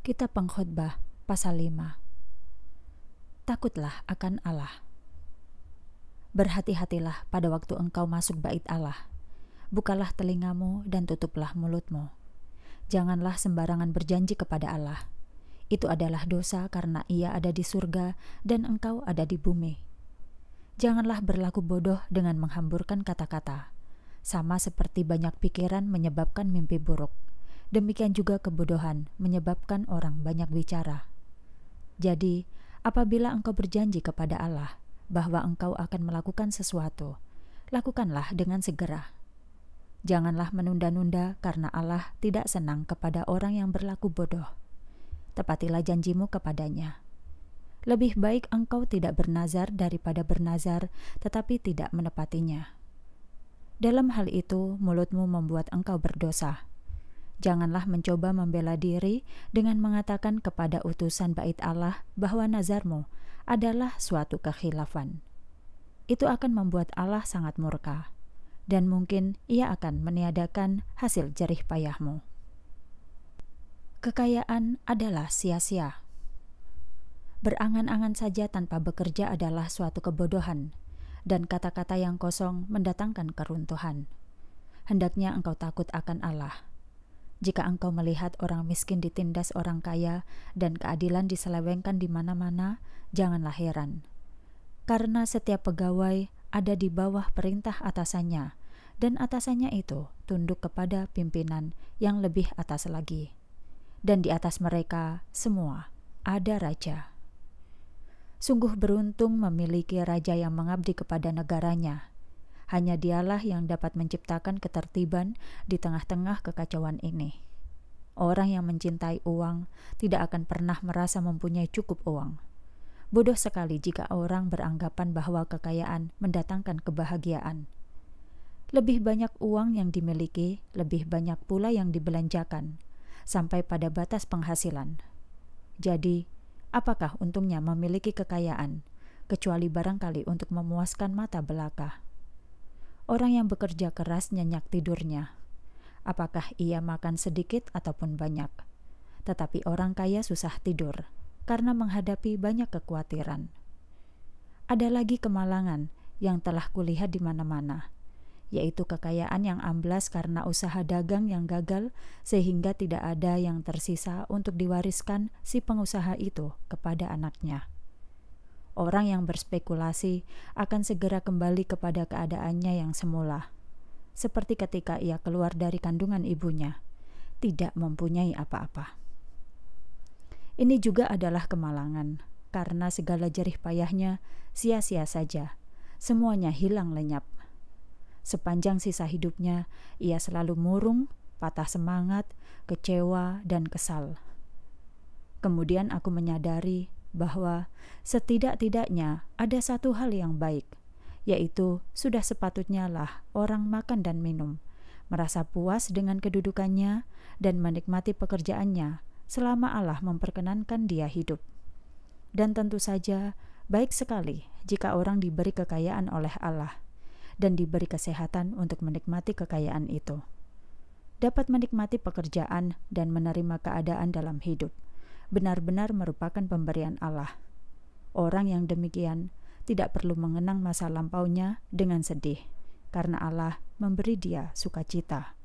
Kita Pengkhotbah pasal 5 Takutlah akan Allah Berhati-hatilah pada waktu engkau masuk bait Allah Bukalah telingamu dan tutuplah mulutmu Janganlah sembarangan berjanji kepada Allah Itu adalah dosa karena ia ada di surga dan engkau ada di bumi Janganlah berlaku bodoh dengan menghamburkan kata-kata Sama seperti banyak pikiran menyebabkan mimpi buruk Demikian juga kebodohan menyebabkan orang banyak bicara. Jadi, apabila engkau berjanji kepada Allah bahwa engkau akan melakukan sesuatu, lakukanlah dengan segera. Janganlah menunda-nunda karena Allah tidak senang kepada orang yang berlaku bodoh. Tepatilah janjimu kepadanya. Lebih baik engkau tidak bernazar daripada bernazar, tetapi tidak menepatinya. Dalam hal itu, mulutmu membuat engkau berdosa Janganlah mencoba membela diri dengan mengatakan kepada utusan bait Allah bahwa nazarmu adalah suatu kekhilafan. Itu akan membuat Allah sangat murka, dan mungkin ia akan meniadakan hasil jerih payahmu. Kekayaan adalah sia-sia. Berangan-angan saja tanpa bekerja adalah suatu kebodohan, dan kata-kata yang kosong mendatangkan keruntuhan. Hendaknya engkau takut akan Allah jika engkau melihat orang miskin ditindas orang kaya dan keadilan diselewengkan di mana-mana, janganlah heran. Karena setiap pegawai ada di bawah perintah atasannya, dan atasannya itu tunduk kepada pimpinan yang lebih atas lagi. Dan di atas mereka semua ada raja. Sungguh beruntung memiliki raja yang mengabdi kepada negaranya, hanya dialah yang dapat menciptakan ketertiban di tengah-tengah kekacauan ini. Orang yang mencintai uang tidak akan pernah merasa mempunyai cukup uang. Bodoh sekali jika orang beranggapan bahwa kekayaan mendatangkan kebahagiaan. Lebih banyak uang yang dimiliki, lebih banyak pula yang dibelanjakan, sampai pada batas penghasilan. Jadi, apakah untungnya memiliki kekayaan, kecuali barangkali untuk memuaskan mata belaka? orang yang bekerja keras nyenyak tidurnya. Apakah ia makan sedikit ataupun banyak? Tetapi orang kaya susah tidur karena menghadapi banyak kekhawatiran. Ada lagi kemalangan yang telah kulihat di mana-mana, yaitu kekayaan yang amblas karena usaha dagang yang gagal sehingga tidak ada yang tersisa untuk diwariskan si pengusaha itu kepada anaknya orang yang berspekulasi akan segera kembali kepada keadaannya yang semula, seperti ketika ia keluar dari kandungan ibunya, tidak mempunyai apa-apa. Ini juga adalah kemalangan, karena segala jerih payahnya sia-sia saja, semuanya hilang lenyap. Sepanjang sisa hidupnya, ia selalu murung, patah semangat, kecewa, dan kesal. Kemudian aku menyadari bahwa setidak-tidaknya ada satu hal yang baik, yaitu sudah sepatutnya lah orang makan dan minum, merasa puas dengan kedudukannya, dan menikmati pekerjaannya selama Allah memperkenankan dia hidup. Dan tentu saja, baik sekali jika orang diberi kekayaan oleh Allah dan diberi kesehatan untuk menikmati kekayaan itu. Dapat menikmati pekerjaan dan menerima keadaan dalam hidup benar-benar merupakan pemberian Allah. Orang yang demikian tidak perlu mengenang masa lampaunya dengan sedih, karena Allah memberi dia sukacita.